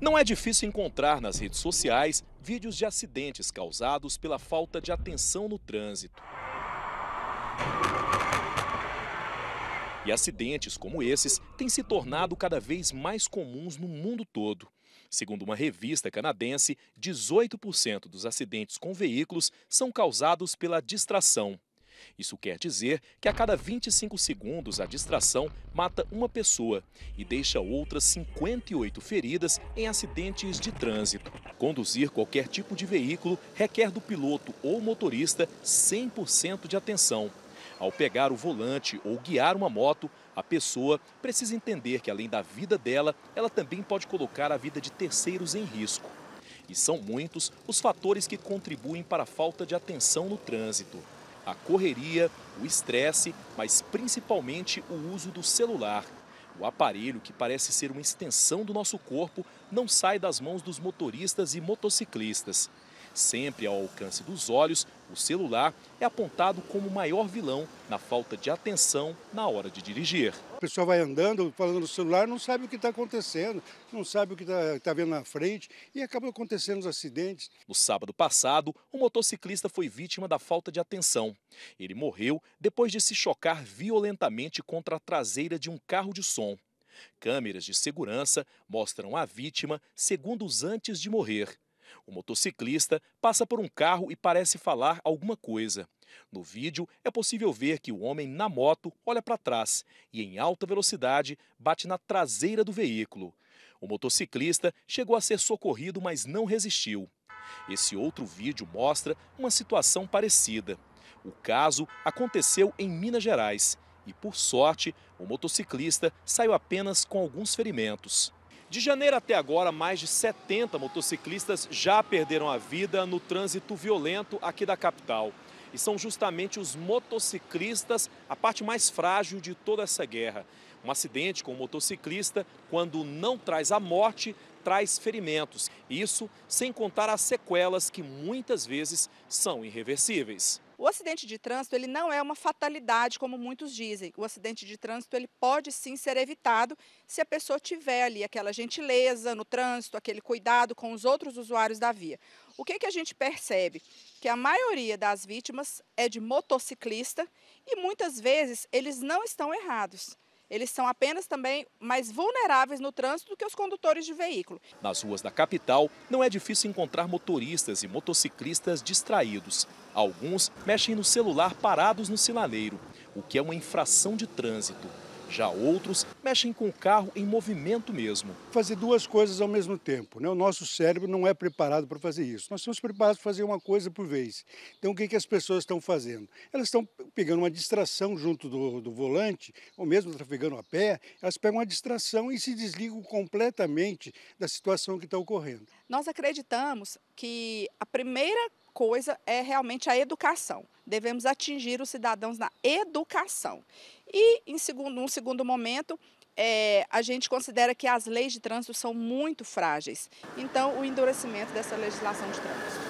Não é difícil encontrar nas redes sociais vídeos de acidentes causados pela falta de atenção no trânsito. E acidentes como esses têm se tornado cada vez mais comuns no mundo todo. Segundo uma revista canadense, 18% dos acidentes com veículos são causados pela distração. Isso quer dizer que a cada 25 segundos a distração mata uma pessoa e deixa outras 58 feridas em acidentes de trânsito. Conduzir qualquer tipo de veículo requer do piloto ou motorista 100% de atenção. Ao pegar o volante ou guiar uma moto, a pessoa precisa entender que, além da vida dela, ela também pode colocar a vida de terceiros em risco. E são muitos os fatores que contribuem para a falta de atenção no trânsito a correria, o estresse, mas principalmente o uso do celular. O aparelho, que parece ser uma extensão do nosso corpo, não sai das mãos dos motoristas e motociclistas. Sempre ao alcance dos olhos, o celular é apontado como o maior vilão na falta de atenção na hora de dirigir. A pessoa vai andando, falando no celular, não sabe o que está acontecendo, não sabe o que está tá vendo na frente e acaba acontecendo os acidentes. No sábado passado, um motociclista foi vítima da falta de atenção. Ele morreu depois de se chocar violentamente contra a traseira de um carro de som. Câmeras de segurança mostram a vítima segundos antes de morrer. O motociclista passa por um carro e parece falar alguma coisa. No vídeo, é possível ver que o homem na moto olha para trás e, em alta velocidade, bate na traseira do veículo. O motociclista chegou a ser socorrido, mas não resistiu. Esse outro vídeo mostra uma situação parecida. O caso aconteceu em Minas Gerais e, por sorte, o motociclista saiu apenas com alguns ferimentos. De janeiro até agora, mais de 70 motociclistas já perderam a vida no trânsito violento aqui da capital. E são justamente os motociclistas a parte mais frágil de toda essa guerra. Um acidente com um motociclista, quando não traz a morte, traz ferimentos. Isso sem contar as sequelas que muitas vezes são irreversíveis. O acidente de trânsito ele não é uma fatalidade, como muitos dizem. O acidente de trânsito ele pode sim ser evitado se a pessoa tiver ali aquela gentileza no trânsito, aquele cuidado com os outros usuários da via. O que, que a gente percebe? Que a maioria das vítimas é de motociclista e muitas vezes eles não estão errados eles são apenas também mais vulneráveis no trânsito do que os condutores de veículo. Nas ruas da capital, não é difícil encontrar motoristas e motociclistas distraídos. Alguns mexem no celular parados no sinaleiro, o que é uma infração de trânsito. Já outros mexem com o carro em movimento mesmo. Fazer duas coisas ao mesmo tempo. Né? O nosso cérebro não é preparado para fazer isso. Nós somos preparados para fazer uma coisa por vez. Então, o que, que as pessoas estão fazendo? Elas estão pegando uma distração junto do, do volante, ou mesmo trafegando a pé, elas pegam uma distração e se desligam completamente da situação que está ocorrendo. Nós acreditamos que a primeira coisa é realmente a educação. Devemos atingir os cidadãos na educação. E, em segundo, um segundo momento, é, a gente considera que as leis de trânsito são muito frágeis. Então, o endurecimento dessa legislação de trânsito.